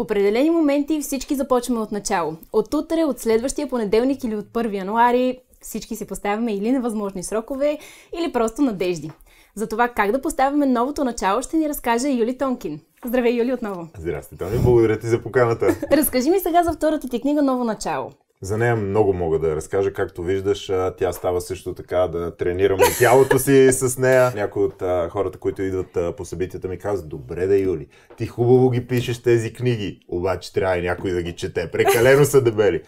В определени моменти всички започваме от начало. От утре, от следващия понеделник или от 1 януари всички си поставяме или невъзможни срокове, или просто надежди. За това как да поставяме новото начало ще ни разкаже Юли Тонкин. Здравей, Юли, отново. Здрасти, Тони. Благодаря ти за поканата. Разкажи ми сега за втората ти книга «Ново начало». За нея много мога да я разкажа. Както виждаш, тя става също така да тренираме тялото си с нея. Някои от хората, които идват по събитията ми казват, добре да Юли, ти хубаво ги пишеш тези книги, обаче трябва и някой да ги чете. Прекалено са дебели.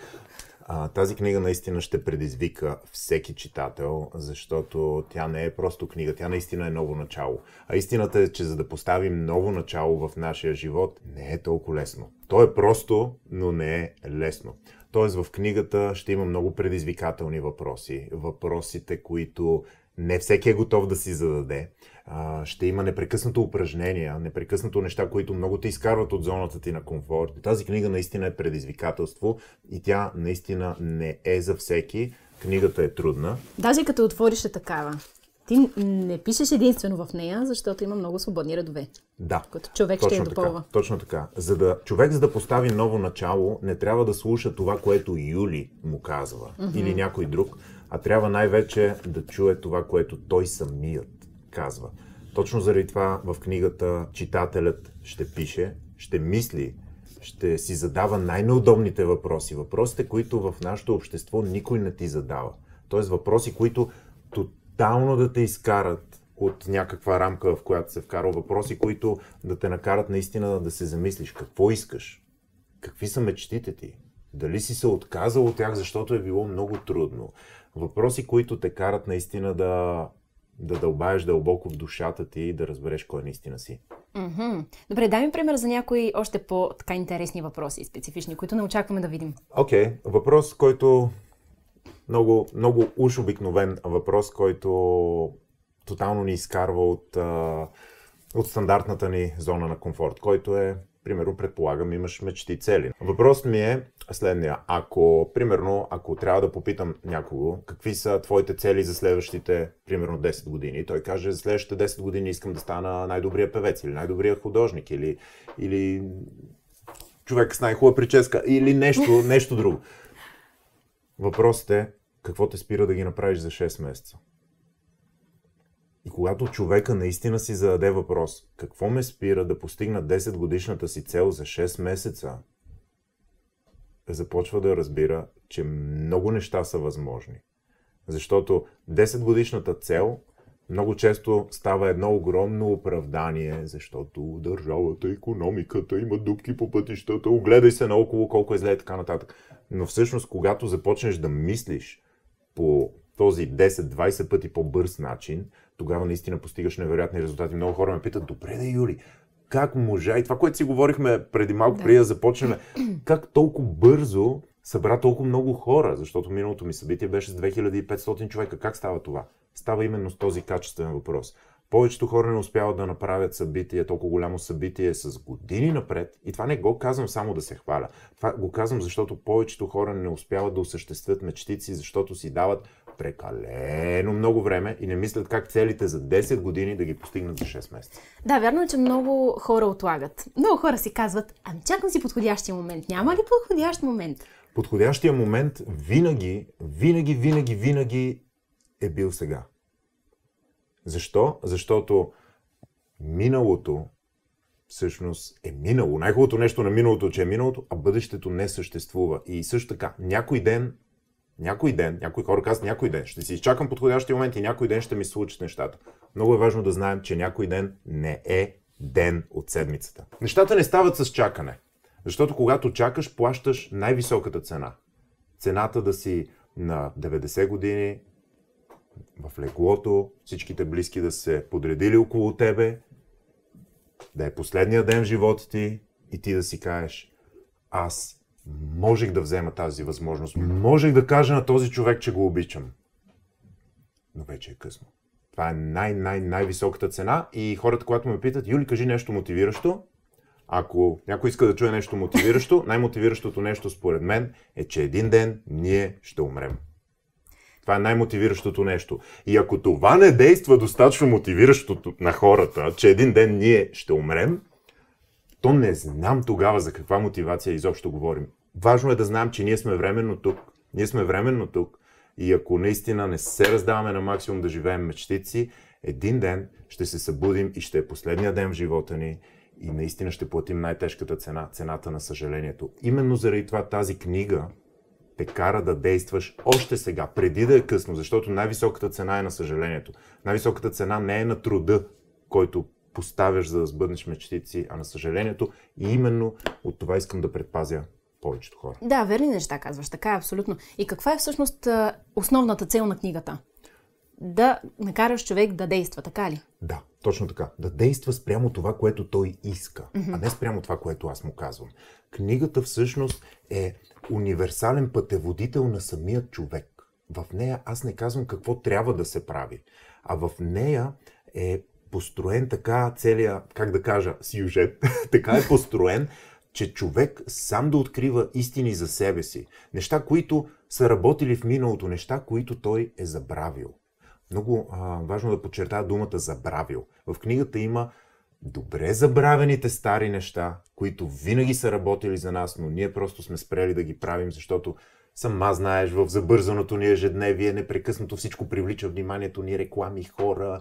А, тази книга наистина ще предизвика всеки читател, защото тя не е просто книга, тя наистина е ново начало. А истината е, че за да поставим ново начало в нашия живот, не е толкова лесно. То е просто, но не е лесно. Т.е. в книгата ще има много предизвикателни въпроси. Въпросите, които не всеки е готов да си зададе. Ще има непрекъснато упражнения, непрекъснато неща, които много те изкарват от зоната ти на комфорт. Тази книга наистина е предизвикателство и тя наистина не е за всеки. Книгата е трудна. Даже като отвориш е такава. Ти не пишеш единствено в нея, защото има много свободни редове. Да. Като човек точно ще я допълва. Така, точно така. За да, човек, за да постави ново начало, не трябва да слуша това, което Юли му казва mm-hmm. или някой друг, а трябва най-вече да чуе това, което той самият казва. Точно заради това в книгата читателят ще пише, ще мисли, ще си задава най-неудобните въпроси. Въпросите, които в нашето общество никой не ти задава. Тоест въпроси, които тотално да те изкарат от някаква рамка, в която се е вкара въпроси, които да те накарат наистина да се замислиш какво искаш, какви са мечтите ти, дали си се отказал от тях, защото е било много трудно. Въпроси, които те карат наистина да, да дълбаеш дълбоко в душата ти и да разбереш кой наистина си. Mm-hmm. Добре, дай ми пример за някои още по-така интересни въпроси, специфични, които не очакваме да видим. Окей, okay. въпрос, който много, много уж обикновен въпрос, който тотално ни изкарва от, от стандартната ни зона на комфорт, който е, примерно, предполагам, имаш мечти цели. Въпрос ми е следния. Ако, примерно, ако трябва да попитам някого, какви са твоите цели за следващите, примерно, 10 години, той каже, за следващите 10 години искам да стана най-добрия певец или най-добрия художник или, или човек с най-хубава прическа или нещо, нещо друго. Въпросът е, какво те спира да ги направиш за 6 месеца? И когато човека наистина си зададе въпрос, какво ме спира да постигна 10 годишната си цел за 6 месеца, е започва да разбира, че много неща са възможни. Защото 10 годишната цел много често става едно огромно оправдание, защото държавата, економиката има дупки по пътищата, огледай се наоколо колко е зле и така нататък. Но всъщност, когато започнеш да мислиш по този 10-20 пъти по-бърз начин, тогава наистина постигаш невероятни резултати. Много хора ме питат, добре да Юри, как можа и това, което си говорихме преди малко, да. преди да започнем, как толкова бързо събра толкова много хора, защото миналото ми събитие беше с 2500 човека. Как става това? Става именно с този качествен въпрос. Повечето хора не успяват да направят събитие, толкова голямо събитие е с години напред. И това не го казвам само да се хваля. Това го казвам, защото повечето хора не успяват да осъществят мечтици, защото си дават прекалено много време и не мислят как целите за 10 години да ги постигнат за 6 месеца. Да, вярно е, че много хора отлагат. Много хора си казват, ами чакам си подходящия момент. Няма ли подходящ момент? Подходящия момент винаги, винаги, винаги, винаги е бил сега. Защо? Защото миналото всъщност е минало. Най-хубавото нещо на миналото, че е миналото, а бъдещето не съществува. И също така, някой ден, някой ден, някои хора казват някой ден, ще си изчакам подходящия момент и някой ден ще ми случат нещата. Много е важно да знаем, че някой ден не е ден от седмицата. Нещата не стават с чакане. Защото когато чакаш, плащаш най-високата цена. Цената да си на 90 години, в леглото, всичките близки да се подредили около тебе, да е последния ден в живота ти и ти да си кажеш, аз можех да взема тази възможност, можех да кажа на този човек, че го обичам. Но вече е късно. Това е най-най-най-високата цена и хората, когато ме питат, Юли, кажи нещо мотивиращо, ако някой иска да чуе нещо мотивиращо, най-мотивиращото нещо според мен е, че един ден ние ще умрем. Това е най-мотивиращото нещо. И ако това не действа достатъчно мотивиращото на хората, че един ден ние ще умрем, то не знам тогава за каква мотивация изобщо говорим. Важно е да знаем, че ние сме временно тук. Ние сме временно тук. И ако наистина не се раздаваме на максимум да живеем мечтици, един ден ще се събудим и ще е последния ден в живота ни и наистина ще платим най-тежката цена, цената на съжалението. Именно заради това тази книга те кара да действаш още сега, преди да е късно, защото най-високата цена е на съжалението. Най-високата цена не е на труда, който поставяш за да сбъднеш мечтите си, а на съжалението. И именно от това искам да предпазя повечето хора. Да, верни неща казваш, така е абсолютно. И каква е всъщност основната цел на книгата? Да накараш човек да действа, така ли? Да, точно така. Да действа спрямо това, което той иска, mm-hmm. а не спрямо това, което аз му казвам. Книгата всъщност е универсален пътеводител на самия човек. В нея аз не казвам какво трябва да се прави, а в нея е построен така целия, как да кажа, сюжет. така е построен, че човек сам да открива истини за себе си. Неща, които са работили в миналото, неща, които той е забравил. Много а, важно да подчертая думата забравил. В книгата има добре забравените стари неща, които винаги са работили за нас, но ние просто сме спрели да ги правим, защото сама знаеш, в забързаното ни ежедневие непрекъснато всичко привлича вниманието ни, реклами, хора,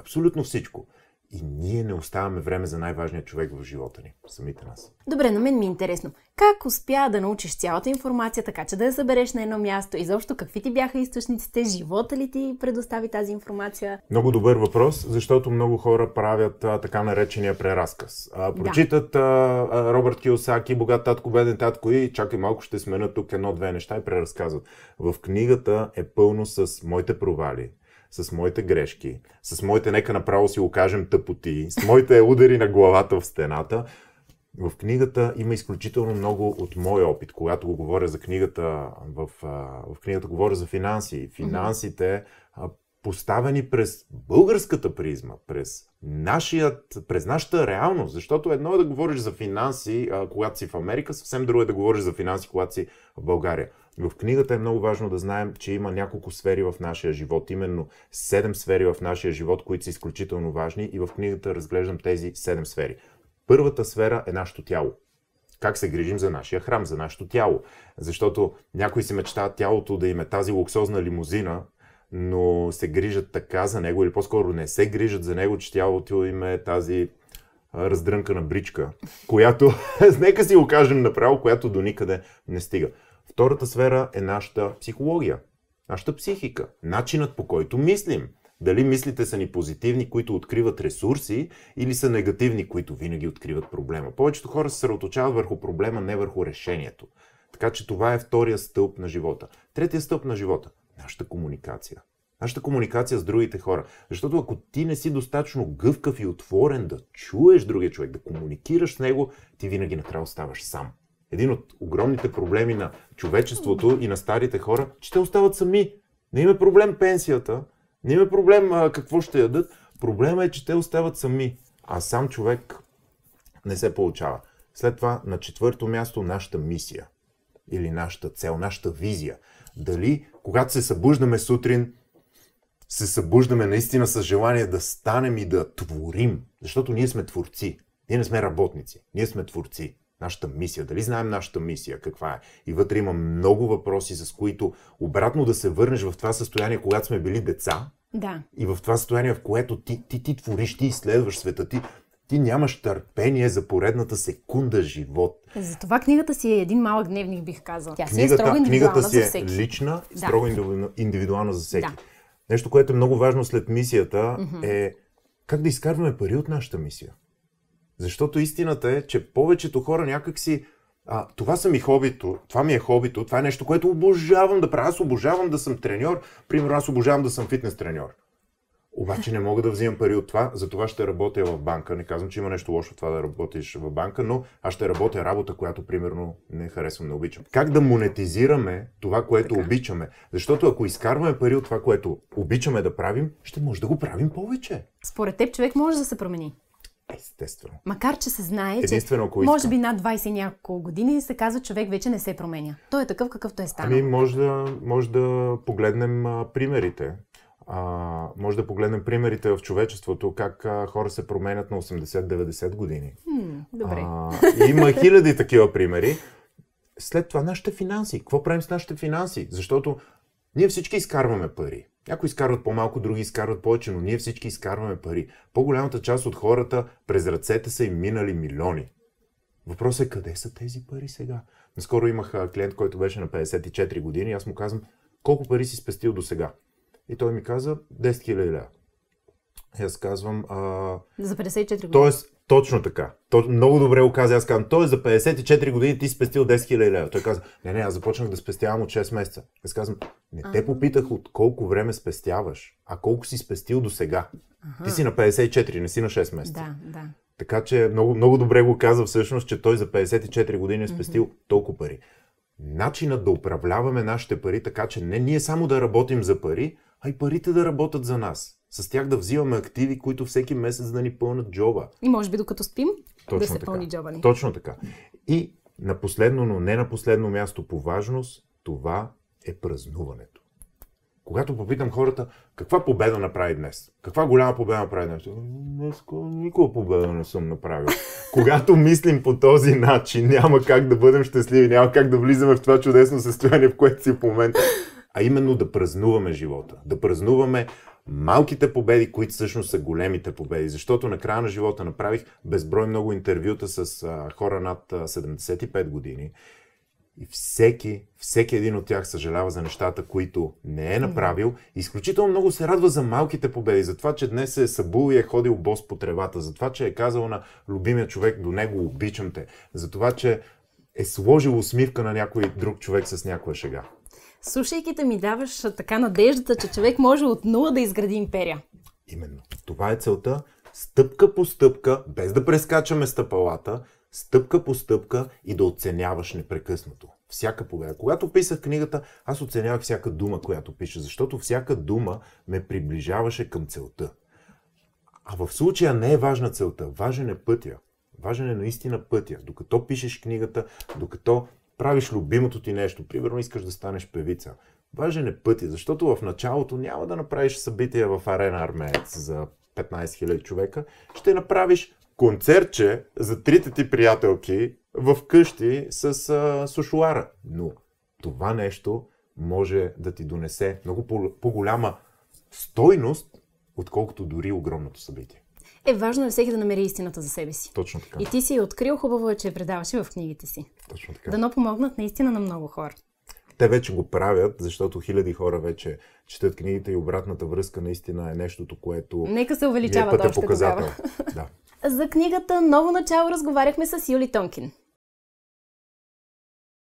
абсолютно всичко и ние не оставаме време за най-важния човек в живота ни, самите нас. Добре, на мен ми е интересно. Как успя да научиш цялата информация, така че да я събереш на едно място? И заобщо, какви ти бяха източниците? Живота ли ти предостави тази информация? Много добър въпрос, защото много хора правят а, така наречения преразказ. А, прочитат да. а, а, Робърт Киосаки, богат татко, беден татко и чакай малко ще сменят тук едно-две неща и преразказват. В книгата е пълно с моите провали, с моите грешки, с моите, нека направо си го кажем, тъпоти, с моите удари на главата в стената. В книгата има изключително много от моя опит. Когато го говоря за книгата, в, в книгата говоря за финанси. Финансите поставени през българската призма, през, нашият, през нашата реалност. Защото едно е да говориш за финанси, а, когато си в Америка, съвсем друго е да говориш за финанси, когато си в България. В книгата е много важно да знаем, че има няколко сфери в нашия живот, именно седем сфери в нашия живот, които са изключително важни и в книгата разглеждам тези седем сфери. Първата сфера е нашето тяло как се грижим за нашия храм, за нашето тяло. Защото някои си мечтаят тялото да им е тази луксозна лимузина, но се грижат така за него, или по-скоро не се грижат за него, че тялото им е тази раздрънкана бричка, която, нека си го кажем направо, която до никъде не стига. Втората сфера е нашата психология, нашата психика, начинът по който мислим. Дали мислите са ни позитивни, които откриват ресурси, или са негативни, които винаги откриват проблема. Повечето хора се съсредоточават върху проблема, не върху решението. Така че това е втория стълб на живота. Третия стълб на живота Нашата комуникация. Нашата комуникация с другите хора. Защото ако ти не си достатъчно гъвкав и отворен да чуеш другия човек, да комуникираш с него, ти винаги накрая трябва оставаш сам. Един от огромните проблеми на човечеството и на старите хора, че те остават сами. Не има проблем пенсията, не има е проблем а, какво ще ядат. Проблема е, че те остават сами. А сам човек не се получава. След това на четвърто място нашата мисия – или нашата цел, нашата визия. Дали, когато се събуждаме сутрин, се събуждаме наистина с желание да станем и да творим, защото ние сме творци. Ние не сме работници, ние сме творци. Нашата мисия, дали знаем нашата мисия, каква е? И вътре има много въпроси, с които обратно да се върнеш в това състояние, когато сме били деца. Да. И в това състояние, в което ти, ти, ти твориш, ти изследваш света, ти ти нямаш търпение за поредната секунда живот. Затова книгата си е един малък дневник, бих казал. Тя книгата, си е строго индивидуална книгата си е лична, да. строго индивидуална за всеки. Да. Нещо, което е много важно след мисията mm-hmm. е как да изкарваме пари от нашата мисия. Защото истината е, че повечето хора някакси а, това са ми хобито, това ми е хобито, това е нещо, което обожавам да правя. Аз обожавам да съм треньор. Примерно аз обожавам да съм фитнес треньор. Обаче не мога да взимам пари от това, за това ще работя в банка. Не казвам, че има нещо лошо в това да работиш в банка, но аз ще работя работа, която примерно не харесвам, не обичам. Как да монетизираме това, което така. обичаме? Защото ако изкарваме пари от това, което обичаме да правим, ще може да го правим повече. Според теб човек може да се промени. Естествено. Макар, че се знае, че може би над 20 няколко години се казва, човек вече не се променя. Той е такъв, какъвто е станал. Ами, може да, може да погледнем а, примерите а, може да погледнем примерите в човечеството, как а, хора се променят на 80-90 години. М, добре. А, има хиляди такива примери. След това нашите финанси. Какво правим с нашите финанси? Защото ние всички изкарваме пари. Някои изкарват по-малко, други изкарват повече, но ние всички изкарваме пари. По-голямата част от хората през ръцете са им минали милиони. Въпросът е къде са тези пари сега? Наскоро имах клиент, който беше на 54 години и аз му казвам, колко пари си спестил до сега? И той ми каза 10 000 ля. И аз казвам... А... За 54 години. Тоест, точно така. То, много добре го каза. Аз казвам, той за 54 години ти спестил 10 000 лева. Той каза, не, не, аз започнах да спестявам от 6 месеца. Аз казвам, не те попитах от колко време спестяваш, а колко си спестил до сега. Ти си на 54, не си на 6 месеца. Да, да. Така че много, много добре го каза всъщност, че той за 54 години е спестил mm-hmm. толкова пари. Начинът да управляваме нашите пари, така че не ние само да работим за пари, а и парите да работят за нас. С тях да взимаме активи, които всеки месец да ни пълнат джоба. И може би докато спим, Точно да се така. пълни джоба ни. Точно така. И на последно, но не на последно място по важност, това е празнуването. Когато попитам хората, каква победа направи днес? Каква голяма победа направи днес? Днес никога победа не съм направил. Когато мислим по този начин, няма как да бъдем щастливи, няма как да влизаме в това чудесно състояние, в което си в момента а именно да празнуваме живота, да празнуваме малките победи, които всъщност са големите победи. Защото на края на живота направих безброй много интервюта с а, хора над а, 75 години. И всеки, всеки един от тях съжалява за нещата, които не е направил. Изключително много се радва за малките победи, за това, че днес се е събул и е ходил бос по тревата, за това, че е казал на любимия човек до него обичам те, за това, че е сложил усмивка на някой друг човек с някоя шега слушайки те ми даваш така надеждата, че човек може от нула да изгради империя. Именно. Това е целта. Стъпка по стъпка, без да прескачаме стъпалата, стъпка по стъпка и да оценяваш непрекъснато. Всяка победа. Когато писах книгата, аз оценявах всяка дума, която пише, защото всяка дума ме приближаваше към целта. А в случая не е важна целта, важен е пътя. Важен е наистина пътя. Докато пишеш книгата, докато правиш любимото ти нещо, примерно искаш да станеш певица. Важен е пъти, защото в началото няма да направиш събитие в арена Армеец за 15 000 човека. Ще направиш концертче за трите ти приятелки в къщи с а, сушуара. Но това нещо може да ти донесе много по- по-голяма стойност, отколкото дори огромното събитие е важно е всеки да намери истината за себе си. Точно така. И ти си е открил хубаво, е, че я предаваш в книгите си. Точно така. Дано помогнат наистина на много хора. Те вече го правят, защото хиляди хора вече четат книгите и обратната връзка наистина е нещото, което. Нека се увеличава е още показател. Тогава. Да. За книгата Ново начало разговаряхме с Юли Тонкин.